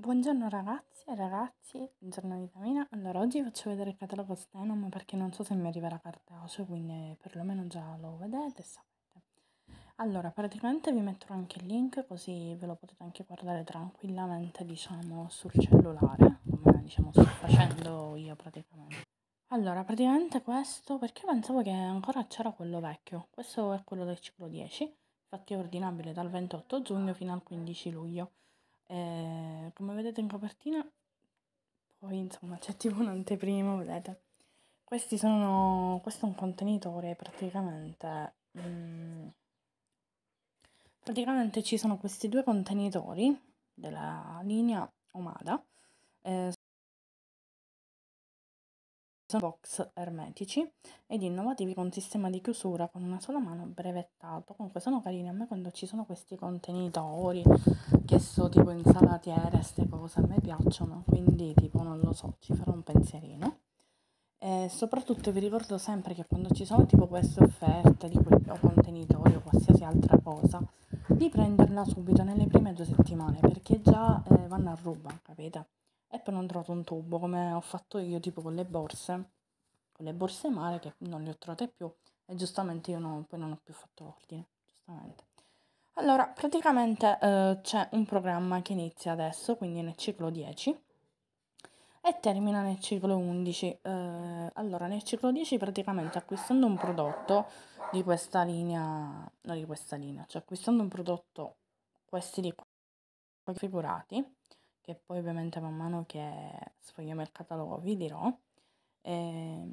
Buongiorno ragazzi e ragazzi, buongiorno Vitamina. Allora, oggi vi faccio vedere il catalogo Stenum perché non so se mi arriverà cartaceo, quindi perlomeno già lo vedete e sapete. Allora, praticamente vi metterò anche il link così ve lo potete anche guardare tranquillamente, diciamo, sul cellulare, come diciamo sto facendo io praticamente. Allora, praticamente questo, perché pensavo che ancora c'era quello vecchio, questo è quello del ciclo 10, infatti è ordinabile dal 28 giugno fino al 15 luglio. Eh, come vedete in copertina, poi insomma c'è tipo un'anteprima, vedete. Questi sono, questo è un contenitore praticamente, mm, praticamente ci sono questi due contenitori della linea Omada, eh, box ermetici ed innovativi con sistema di chiusura con una sola mano brevettato comunque sono carini a me quando ci sono questi contenitori che so tipo insalatiere eh, queste cose a me piacciono quindi tipo non lo so ci farò un pensierino e soprattutto vi ricordo sempre che quando ci sono tipo queste offerte di quel, contenitori o qualsiasi altra cosa di prenderla subito nelle prime due settimane perché già eh, vanno a ruba capite e poi non trovato un tubo come ho fatto io tipo con le borse con le borse male che non le ho trovate più e giustamente io non, poi non ho più fatto ordine giustamente allora praticamente eh, c'è un programma che inizia adesso quindi nel ciclo 10 e termina nel ciclo 11 eh, allora nel ciclo 10 praticamente acquistando un prodotto di questa linea no di questa linea cioè acquistando un prodotto questi di qua configurati che poi ovviamente man mano che sfogliamo il catalogo vi dirò, eh,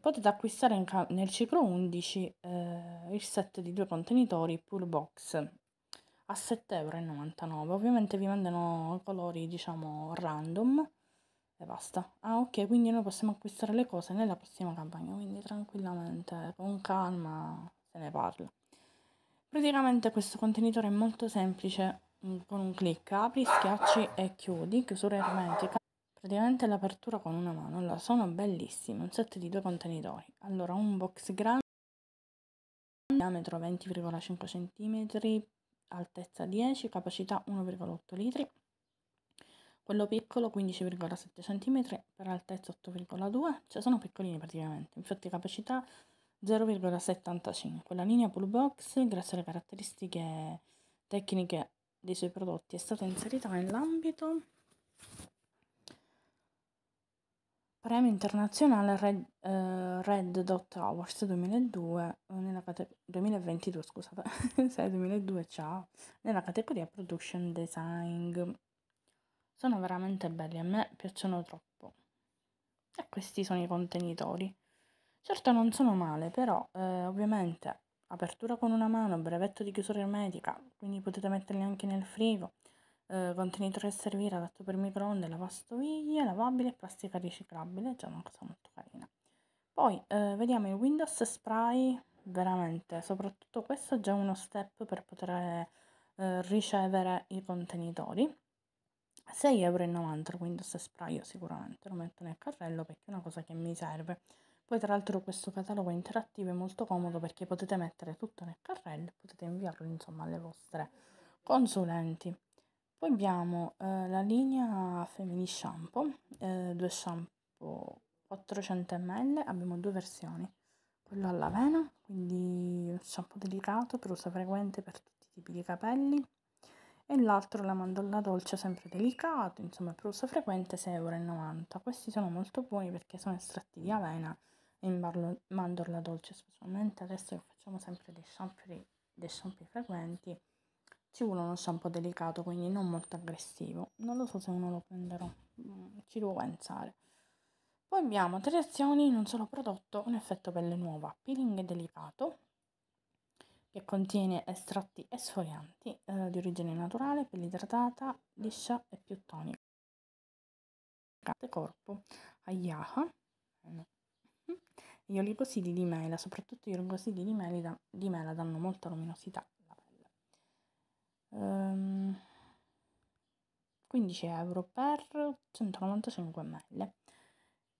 potete acquistare ca- nel ciclo 11 eh, il set di due contenitori pull Box a 7,99€. Ovviamente vi mandano colori diciamo random e basta. Ah ok, quindi noi possiamo acquistare le cose nella prossima campagna, quindi tranquillamente, con calma se ne parla. Praticamente questo contenitore è molto semplice, con un clic apri, schiacci e chiudi, chiusura ermetica. Praticamente l'apertura con una mano. Allora, sono bellissime, un set di due contenitori. Allora, un box grande, diametro 20,5 cm, altezza 10, capacità 1,8 litri. Quello piccolo 15,7 cm per altezza 8,2, cioè sono piccolini praticamente, infatti capacità 0,75. La linea pull box, grazie alle caratteristiche tecniche dei suoi prodotti è stata inserita nell'ambito Premio internazionale Red, eh, Red, Dot Awards 2002, eh, nella cate- 2022, scusate, 2002, ciao, nella categoria Production Design. Sono veramente belli, a me piacciono troppo. E questi sono i contenitori. Certo non sono male, però eh, ovviamente apertura con una mano, brevetto di chiusura ermetica, quindi potete metterli anche nel frigo, eh, contenitore a servire adatto per microonde, lavastoviglie, lavabile e plastica riciclabile, già una cosa molto carina. Poi eh, vediamo il Windows Spray, veramente, soprattutto questo è già uno step per poter eh, ricevere i contenitori. 6,90€ il Windows Spray sicuramente, lo metto nel carrello perché è una cosa che mi serve poi tra l'altro questo catalogo interattivo è molto comodo perché potete mettere tutto nel carrello e potete inviarlo insomma alle vostre consulenti. Poi abbiamo eh, la linea Femini Shampoo, eh, due shampoo 400 ml, abbiamo due versioni, quello all'avena, quindi un shampoo delicato per uso frequente per tutti i tipi di capelli, e l'altro la mandolla dolce sempre delicato, insomma per uso frequente 6,90 euro. Questi sono molto buoni perché sono estratti di avena in marlo, mandorla dolce specialmente adesso che facciamo sempre dei shampoo, dei shampoo frequenti ci vuole uno shampoo delicato quindi non molto aggressivo non lo so se uno lo prenderò mm, ci devo pensare poi abbiamo tre azioni in un solo prodotto un effetto pelle nuova peeling delicato che contiene estratti esfolianti eh, di origine naturale, pelle idratata, liscia e più tonica. Corpo Ayaha. Eh, gli oligosidi di mela, soprattutto gli oligosidi di, mela, di mela danno molta luminosità alla pelle. Um, ehm, 15 euro per 195 ml.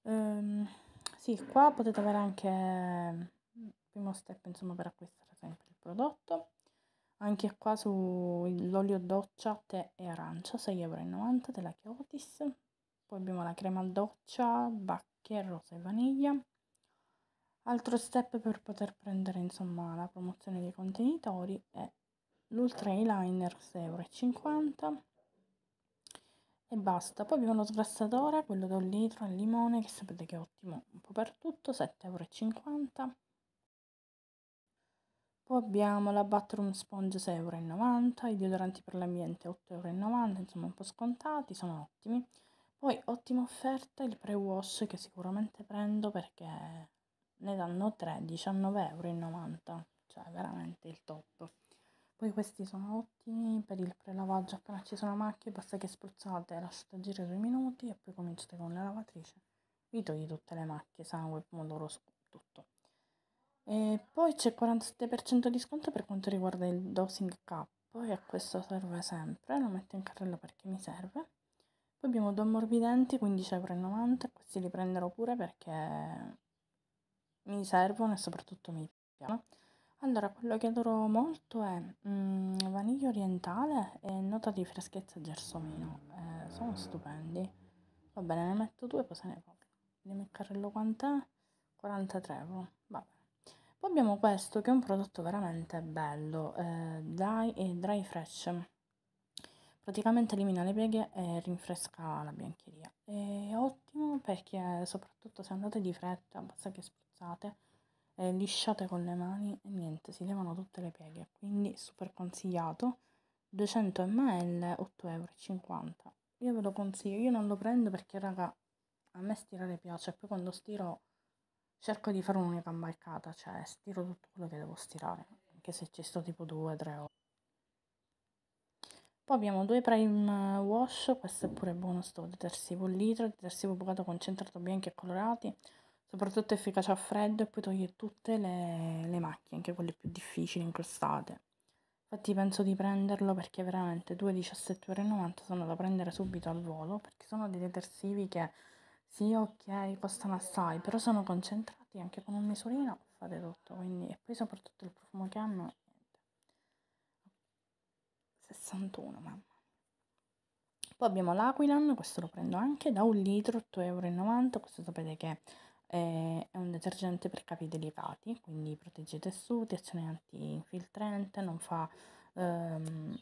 Um, sì, qua potete avere anche il mm, primo step insomma, per acquistare sempre il prodotto. Anche qua sull'olio doccia tè e arancia, 6,90 6,90€ della Chiotis. Poi abbiamo la crema doccia, bacche, rosa e vaniglia. Altro step per poter prendere insomma la promozione dei contenitori è l'ultra eyeliner 6,50 euro e basta. Poi abbiamo lo sgrassatore, quello da un litro al limone, che sapete che è ottimo un po' per tutto, 7,50 euro. Poi abbiamo la Bathroom Sponge 6,90 euro, i deodoranti per l'ambiente 8,90 euro, insomma un po' scontati, sono ottimi. Poi ottima offerta il pre-wash che sicuramente prendo perché ne danno 3, 19,90 euro, cioè veramente il top. Poi questi sono ottimi per il prelavaggio appena ci sono macchie, basta che spruzzate, lasciate agire due minuti e poi cominciate con la lavatrice. Vi togli tutte le macchie, sangue, pomodoro, tutto. E poi c'è 47% di sconto per quanto riguarda il dosing cap e questo serve sempre, lo metto in carrello perché mi serve. Poi abbiamo due ammorbidenti, 15,90 questi li prenderò pure perché mi servono e soprattutto mi piacciono. Allora, quello che adoro molto è mm, vaniglia orientale e nota di freschezza gersomino. Eh, sono stupendi. Va bene, ne metto due, poi se ne parla. Vediamo il carrello quant'è? 43 euro. Vabbè. Poi abbiamo questo che è un prodotto veramente bello, eh, dry, dry Fresh praticamente elimina le pieghe e rinfresca la biancheria. È ottimo perché soprattutto se andate di fretta, basta che spruzzate, eh, lisciate con le mani e niente, si levano tutte le pieghe, quindi super consigliato. 200 ml 8,50 euro. Io ve lo consiglio, io non lo prendo perché raga a me stirare piace, poi quando stiro cerco di fare un'unica imbarcata, cioè stiro tutto quello che devo stirare, anche se ci sto tipo 2-3 ore poi abbiamo due prime eh, wash questo è pure buono sto detersivo litro detersivo bucato concentrato bianchi e colorati soprattutto efficace a freddo e poi toglie tutte le, le macchie anche quelle più difficili incrostate infatti penso di prenderlo perché veramente euro sono da prendere subito al volo perché sono dei detersivi che sì ok costano assai però sono concentrati anche con un misurino fate tutto quindi e poi soprattutto il profumo che hanno 61 mamma poi abbiamo l'Aquilan, questo lo prendo anche da un litro, 8,90 euro, questo sapete che è un detergente per capi delicati, quindi protegge i tessuti, azione anti-infiltrante, non fa, ehm,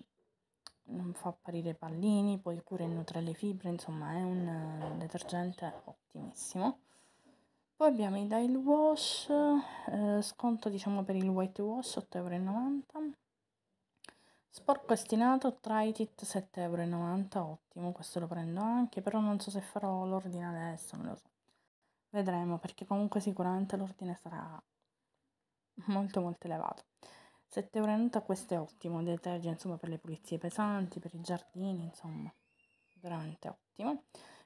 non fa apparire pallini, poi cura e nutre le fibre, insomma è un detergente ottimissimo. Poi abbiamo i Dial Wash, eh, sconto diciamo per il white wash, 8,90 euro Sporco estinato try Tritit 7,90€, ottimo, questo lo prendo anche, però non so se farò l'ordine adesso, non lo so. Vedremo, perché comunque sicuramente l'ordine sarà molto molto elevato. 7,90€ questo è ottimo, detergent insomma per le pulizie pesanti, per i giardini, insomma, veramente ottimo.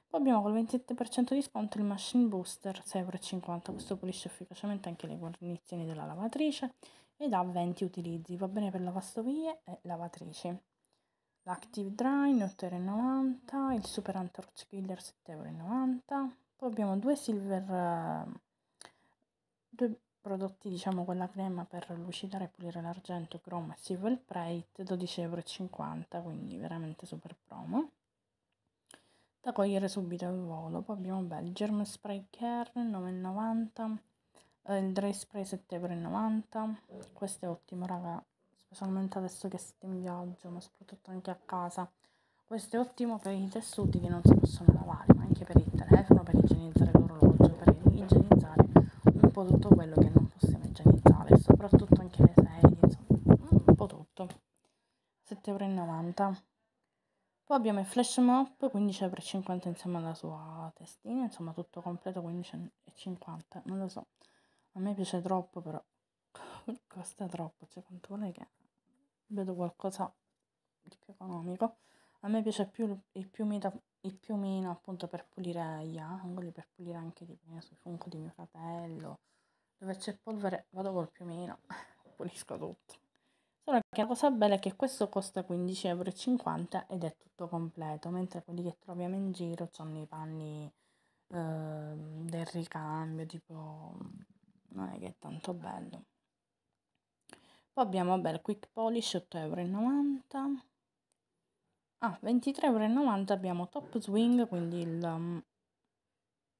Poi abbiamo col 27% di sconto il Machine Booster 6,50€, questo pulisce efficacemente anche le guarnizioni della lavatrice ed ha 20 utilizzi, va bene per lavastovie e lavatrici. L'Active Dry 8,90€, il Super Antorch Killer 7,90€, poi abbiamo due silver, due prodotti diciamo con la crema per lucidare e pulire l'argento, chrome e silver plate 12,50€, quindi veramente super promo da cogliere subito al volo. Poi abbiamo Belgerm Spray Care 9,90 eh, il dress price è 3,90 questo è ottimo raga specialmente adesso che siete in viaggio ma soprattutto anche a casa questo è ottimo per i tessuti che non si possono lavare ma anche per il telefono per igienizzare l'orologio per igienizzare un po' tutto quello che non possiamo igienizzare soprattutto anche le sedie insomma un po' tutto 7,90 poi abbiamo il flash map 15,50 euro insieme alla sua testina insomma tutto completo 15,50 euro non lo so a me piace troppo però costa troppo, cioè quanto vuole che vedo qualcosa di più economico. A me piace più il piumino, il piumino appunto per pulire gli angoli, per pulire anche tipo, sui fungo di mio fratello. Dove c'è polvere vado col piumino, pulisco tutto. Solo che la cosa bella è che questo costa 15,50 euro ed è tutto completo, mentre quelli che troviamo in giro sono i panni eh, del ricambio, tipo non è che è tanto bello. Poi abbiamo bel Quick Polish 8,90€. Ah, 23,90€ abbiamo Top Swing, quindi il um,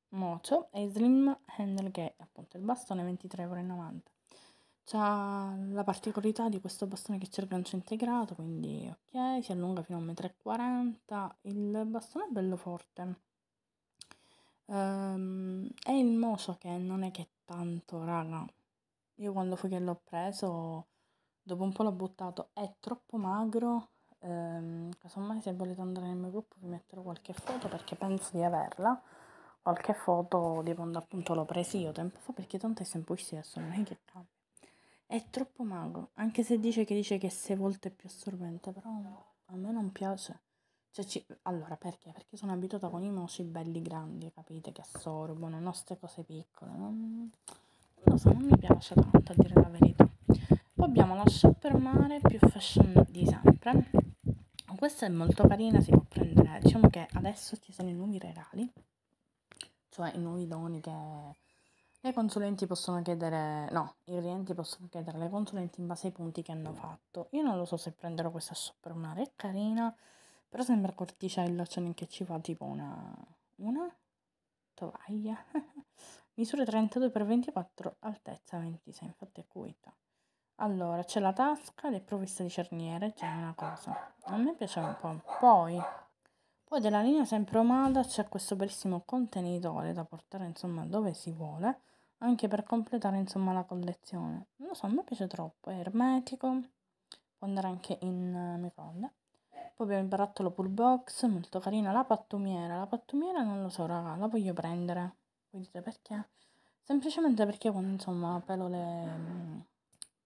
moto, e Slim Handle che è appunto il bastone 23,90€. C'ha la particolarità di questo bastone che c'è il gancio integrato, quindi ok, si allunga fino a 1,40 m. Il bastone è bello forte. Ehm, è il moso che non è che tanto, raga. Io quando fu che l'ho preso, dopo un po' l'ho buttato. È troppo magro. Ehm, casomai se volete andare nel mio gruppo vi metterò qualche foto perché penso di averla. Qualche foto di quando appunto l'ho preso io tempo fa perché tanto è semplice adesso, non è che cambia. È troppo magro, anche se dice che dice che è 6 volte più assorbente, però a me non piace. Cioè, ci... Allora, perché? Perché sono abituata con i moci belli grandi, capite, che assorbono, non ste cose piccole. Non... non lo so, non mi piace tanto a dire la verità. Poi abbiamo la shopper mare più fashion di sempre. Questa è molto carina, si può prendere. Diciamo che adesso ci sono i nuovi regali, cioè i nuovi doni che le consulenti possono chiedere, no, i clienti possono chiedere le consulenti in base ai punti che hanno fatto. Io non lo so se prenderò questa shopper mare, è carina però sembra corticella, cioè che ci fa tipo una, una tovaglia, misure 32x24, altezza 26, infatti è cuita. Allora, c'è la tasca ed è provvista di cerniere, già una cosa. A me piace un po'. Poi, poi della linea sempre Omada c'è questo bellissimo contenitore da portare insomma dove si vuole, anche per completare insomma la collezione. Non lo so, a me piace troppo, è ermetico, può andare anche in eh, microonde poi abbiamo il barattolo pull box molto carina la pattumiera la pattumiera non lo so raga la voglio prendere voi dite perché? semplicemente perché quando insomma pelo le,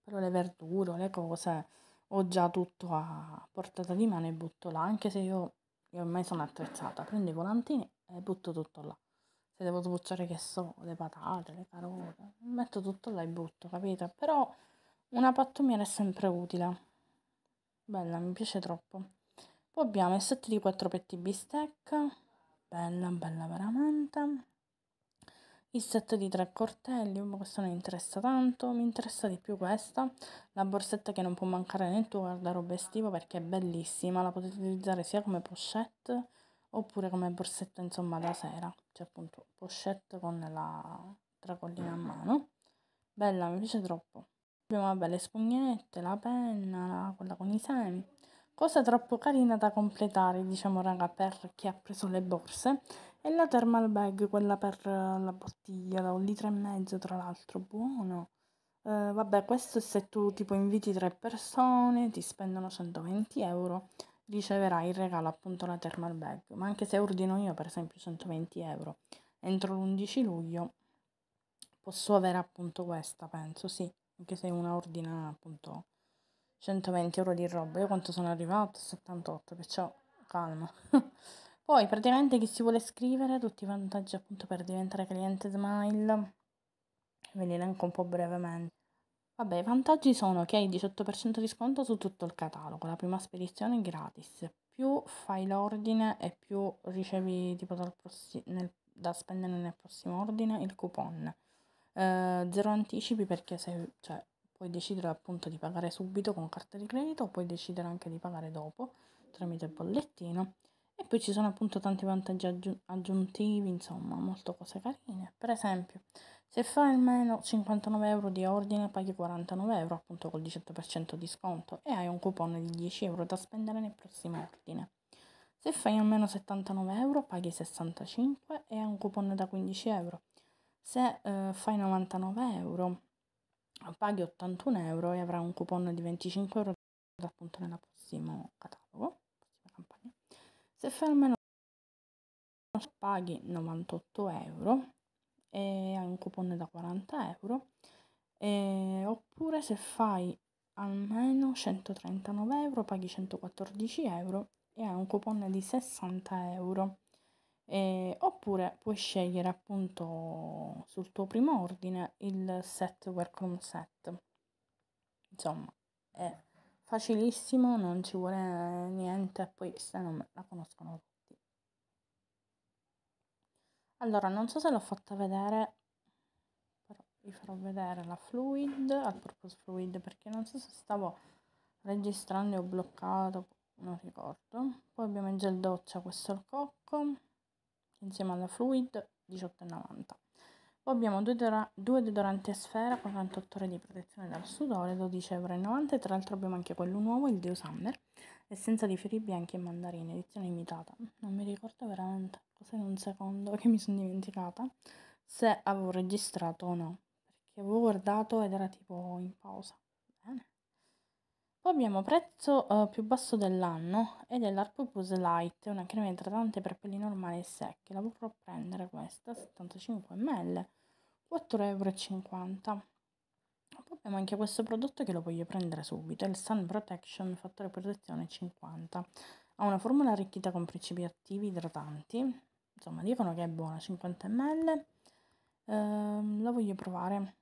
pelo le verdure le cose ho già tutto a portata di mano e butto là anche se io, io ormai sono attrezzata prendo i volantini e butto tutto là se devo sbucciare che so le patate le carote metto tutto là e butto capite però una pattumiera è sempre utile bella mi piace troppo poi abbiamo il set di 4 petti bistecca, bella, bella veramente. Il set di 3 cortelli, questo non interessa tanto, mi interessa di più questa, la borsetta che non può mancare nel tuo guardaroba estivo perché è bellissima, la potete utilizzare sia come pochette oppure come borsetta insomma da sera, cioè appunto pochette con la tracollina a mano. Bella, mi piace troppo. Abbiamo vabbè, le spugnette, la penna, la, quella con i semi cosa troppo carina da completare diciamo raga per chi ha preso le borse e la thermal bag quella per la bottiglia da un litro e mezzo tra l'altro buono eh, vabbè questo se tu tipo inviti tre persone ti spendono 120 euro riceverai il regalo appunto la thermal bag ma anche se ordino io per esempio 120 euro entro l'11 luglio posso avere appunto questa penso sì anche se una ordina appunto 120 euro di roba. Io quanto sono arrivato? 78, perciò calma. Poi praticamente chi si vuole scrivere, tutti i vantaggi appunto per diventare cliente Smile, ve li elenco un po' brevemente. Vabbè, i vantaggi sono che hai il 18% di sconto su tutto il catalogo, la prima spedizione è gratis, più fai l'ordine e più ricevi tipo prossi- nel, da spendere nel prossimo ordine il coupon. Eh, zero anticipi perché sei, cioè, puoi decidere appunto di pagare subito con carta di credito o puoi decidere anche di pagare dopo tramite il bollettino e poi ci sono appunto tanti vantaggi aggiuntivi insomma molto cose carine per esempio se fai almeno 59 euro di ordine paghi 49 euro appunto col 18% di sconto e hai un coupon di 10 euro da spendere nel prossimo ordine se fai almeno 79 euro paghi 65 e hai un coupon da 15 euro se eh, fai 99 euro paghi 81 euro e avrà un coupon di 25 euro appunto nel prossimo catalogo, prossima campagna. Se fai almeno paghi 98 euro e hai un coupon da 40 euro e, oppure se fai almeno 139 euro paghi 114 euro e hai un coupon di 60 euro eh, oppure puoi scegliere appunto sul tuo primo ordine il set workroom set insomma è facilissimo non ci vuole niente poi se non la conoscono tutti allora non so se l'ho fatta vedere però vi farò vedere la fluid al purpose fluid perché non so se stavo registrando e ho bloccato non ricordo poi abbiamo il gel doccia questo è il cocco insieme alla Fluid 18,90. Poi abbiamo due, deodora due deodoranti a sfera con 48 ore di protezione dal sudore, 12,90 12,90€. Tra l'altro abbiamo anche quello nuovo, il Deo Summer, essenza di fiori bianchi e mandarini, edizione limitata. Non mi ricordo veramente, cos'è un secondo che mi sono dimenticata, se avevo registrato o no. Perché avevo guardato ed era tipo in pausa. Bene. Poi abbiamo prezzo uh, più basso dell'anno ed è l'Arpopus Light, una crema idratante per pelli normali e secche. La vorrò prendere questa, 75 ml, 4,50 euro. Poi abbiamo anche questo prodotto che lo voglio prendere subito, il Sun Protection fattore protezione 50. Ha una formula arricchita con principi attivi idratanti, insomma dicono che è buona, 50 ml. Uh, la voglio provare.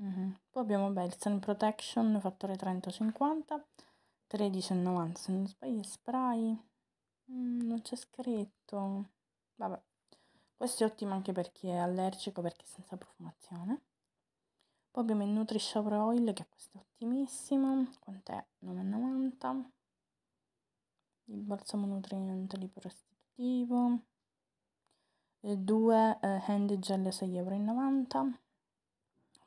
Mhm. Poi abbiamo beh, il Sun Protection fattore 30-50, 13,90 se non sbaglio, spray, mm, non c'è scritto, vabbè, questo è ottimo anche per chi è allergico perché è senza profumazione. Poi abbiamo il Nutri-Shower Oil che questo è ottimissimo, quant'è? 9,90, il balsamo nutriente libero restitutivo, e due eh, hand gel 6,90 euro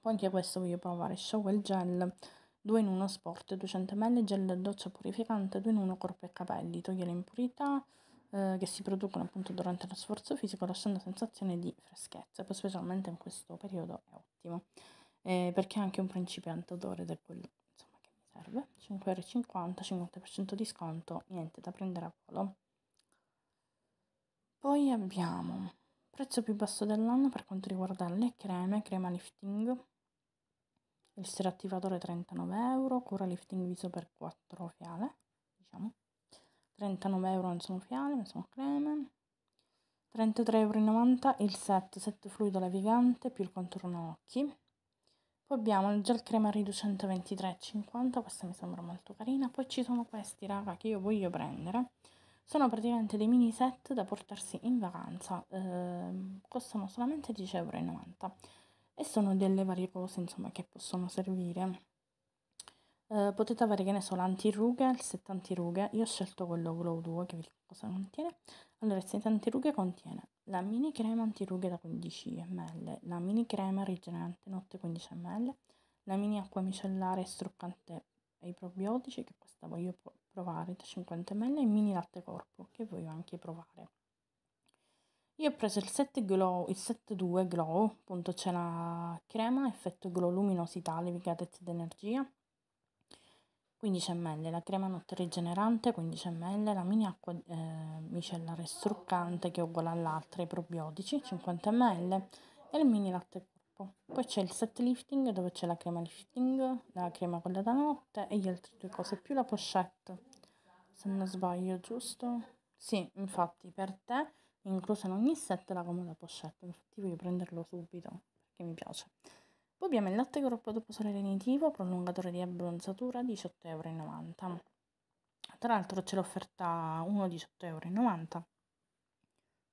poi anche questo voglio provare Shower Gel 2 in 1 Sport 200 ml gel doccia purificante 2 in 1 corpo e capelli toglie le impurità eh, che si producono appunto durante lo sforzo fisico lasciando sensazione di freschezza poi specialmente in questo periodo è ottimo eh, perché è anche un principiante odore ed quello insomma, che mi serve 5,50€ 50% di sconto niente da prendere a volo poi abbiamo prezzo più basso dell'anno per quanto riguarda le creme crema lifting il serattivatore 39 euro, cura lifting viso per 4 fiale, diciamo, 39 euro non sono fiale ma sono creme, 33,90 euro il set, set fluido lavigante più il contorno occhi, poi abbiamo il gel crema riducente 23,50, questa mi sembra molto carina, poi ci sono questi raga che io voglio prendere, sono praticamente dei mini set da portarsi in vacanza, eh, costano solamente 10,90 euro e sono delle varie cose insomma che possono servire. Eh, potete avere che ne so l'antirughe, il set antirughe, io ho scelto quello Glow 2 che vi dico cosa contiene. Allora il set antirughe contiene la mini crema antirughe da 15 ml, la mini crema rigenerante notte 15 ml, la mini acqua micellare struccante ai probiotici che questa voglio provare da 50 ml e mini latte corpo che voglio anche provare. Io ho preso il set Glow, il 72 Glow, appunto c'è la crema, effetto glow luminosità, levicatezza ed energia. 15 ml, la crema notte rigenerante 15 ml, la mini acqua eh, micellare struccante che è uguale all'altra, i probiotici 50 ml e il mini latte corpo. Poi c'è il set lifting dove c'è la crema lifting, la crema quella da notte e gli altri due cose più la pochette. Se non sbaglio, giusto? Sì, infatti per te inclusa in ogni set la comoda pochette, infatti voglio prenderlo subito perché mi piace. Poi abbiamo il latte corpo dopo sole lenitivo, prolungatore di abbronzatura, 18,90€. Tra l'altro c'è l'offerta 1 18,90€,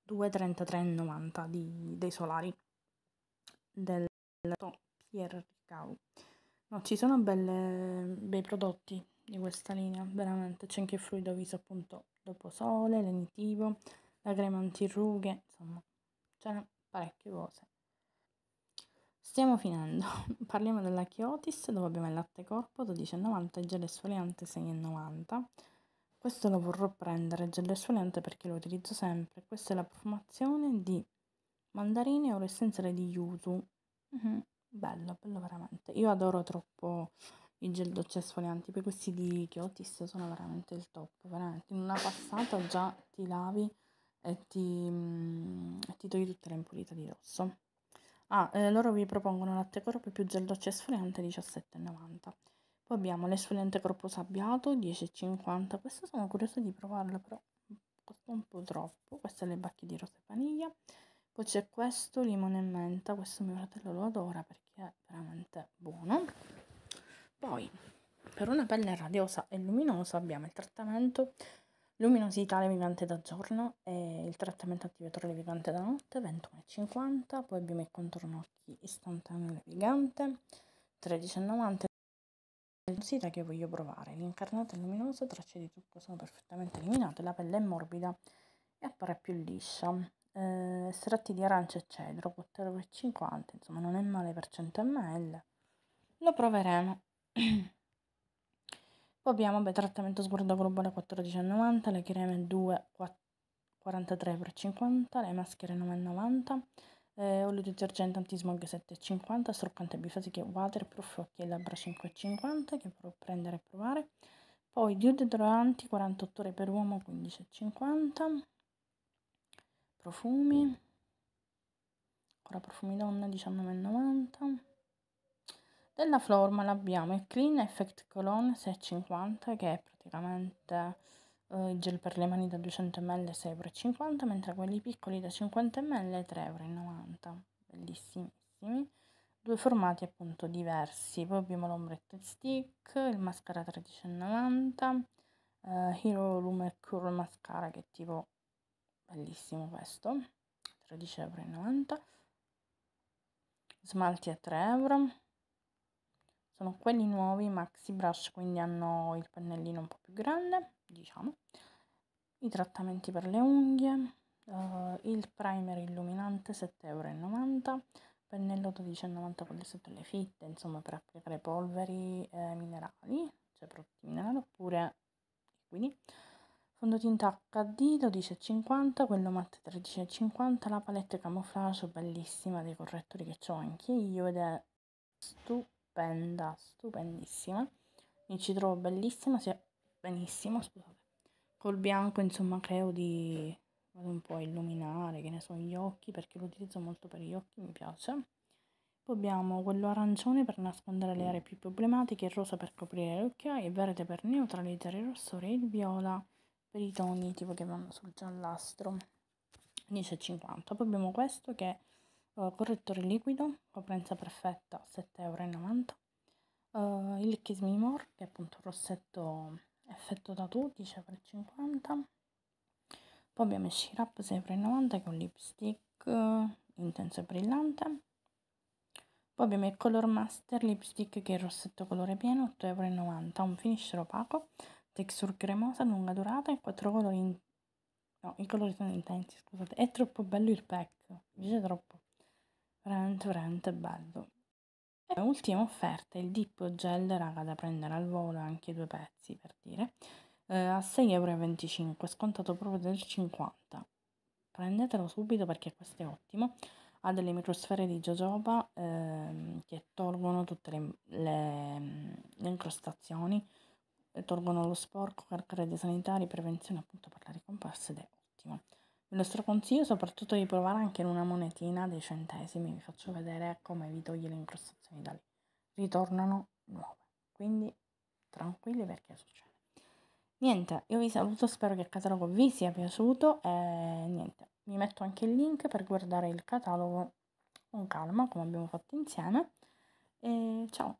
2,33,90 di, dei solari del Pierre Ricau. No, ci sono belle, bei prodotti di questa linea, veramente. C'è anche il fluido viso appunto dopo sole, lenitivo, la crema antirughe, insomma, c'è parecchie cose. Stiamo finendo, parliamo della Chiotis dove abbiamo il latte corpo 12,90 e gel esfoliante 6,90. Questo lo vorrò prendere, gel esfoliante perché lo utilizzo sempre. Questa è la profumazione di mandarine o essenziale di yuzu. Uh-huh. Bello, bello veramente. Io adoro troppo i gel docce esfolianti, poi questi di Chiotis sono veramente il top, veramente. In una passata già ti lavi e ti, mm, ti togli tutta l'impurità di rosso. Ah, eh, loro vi propongono latte corpo più gel doccia esfoliante 17,90. Poi abbiamo l'esfoliante corpo sabbiato 10,50. Questo sono curiosa di provarlo, però costa un po' troppo. Queste le bacche di rosa e vaniglia. Poi c'è questo limone e menta, questo mio fratello lo adora perché è veramente buono. Poi, per una pelle radiosa e luminosa abbiamo il trattamento Luminosità levigante da giorno e il trattamento attivatore levigante da notte 21,50, poi abbiamo il contorno occhi istantaneo levigante 13,90. Luminosità che voglio provare, l'incarnato è luminoso, tracce di trucco sono perfettamente eliminate, la pelle è morbida e appare più liscia. Eh, estratti di arancia e cedro 4,50, insomma non è male per 100 ml. Lo proveremo. Poi abbiamo vabbè, trattamento sguardo globale 14,90, le creme 2,43 per 50, le maschere 9,90, eh, olio detergente antismog 7,50, struccante bifasiche waterproof occhi e labbra 5,50 che provo a prendere e provare. Poi deodoranti 48 ore per uomo 15,50, profumi, ancora profumi donna 19,90 della forma abbiamo il clean effect cologne 650 che è praticamente eh, il gel per le mani da 200 ml 6,50 euro mentre quelli piccoli da 50 ml 3,90 bellissimissimi due formati appunto diversi poi abbiamo l'ombretto stick il mascara 13,90 eh, Hero Lume Curl Mascara che è tipo bellissimo questo 13,90 euro smalti a 3 euro sono quelli nuovi maxi brush quindi hanno il pennellino un po' più grande diciamo i trattamenti per le unghie uh, il primer illuminante 7,90 euro pennello 12,90 con le sottole fitte insomma per applicare polveri eh, minerali cioè prodotti minerali oppure liquidi fondotinta HD 12,50 quello matte 13,50 la palette camouflage bellissima dei correttori che ho anche io ed è stupenda stupenda, stupendissima. Mi ci trovo bellissima, sì, benissimo, scusate. Col bianco, insomma, creo di vado un po' a illuminare, che ne so, gli occhi, perché lo utilizzo molto per gli occhi, mi piace. Poi abbiamo quello arancione per nascondere le aree più problematiche, il rosa per coprire le occhiaie, il verde per neutralizzare il rossore il viola per i toni tipo che vanno sul giallastro. 10,50. Poi abbiamo questo che è eh, correttore liquido, coprenza perfetta 7,90 euro, uh, il Kiss Me More, che è appunto un rossetto effetto da tatu 10,50 poi abbiamo il Shirap 6,90 che è un lipstick uh, intenso e brillante poi abbiamo il Color Master lipstick che è il rossetto colore pieno 8,90 euro un finisher opaco texture cremosa lunga durata e 4 colori in... no i colori sono intensi scusate è troppo bello il pack dice troppo veramente veramente bello. E ultima offerta, il dip gel, raga, da prendere al volo, anche due pezzi per dire, eh, a 6,25 euro, scontato proprio del 50%. Prendetelo subito perché questo è ottimo. Ha delle microsfere di jojoba eh, che tolgono tutte le, le, le incrostazioni, tolgono lo sporco, carcare dei sanitari, prevenzione appunto per la ricomparsa ed è ottimo. Il nostro consiglio soprattutto di provare anche in una monetina dei centesimi, vi faccio vedere come vi toglie le incrostazioni da lì. Ritornano nuove, quindi tranquilli perché succede. Niente, io vi saluto, spero che il catalogo vi sia piaciuto e niente, vi metto anche il link per guardare il catalogo con calma come abbiamo fatto insieme e ciao!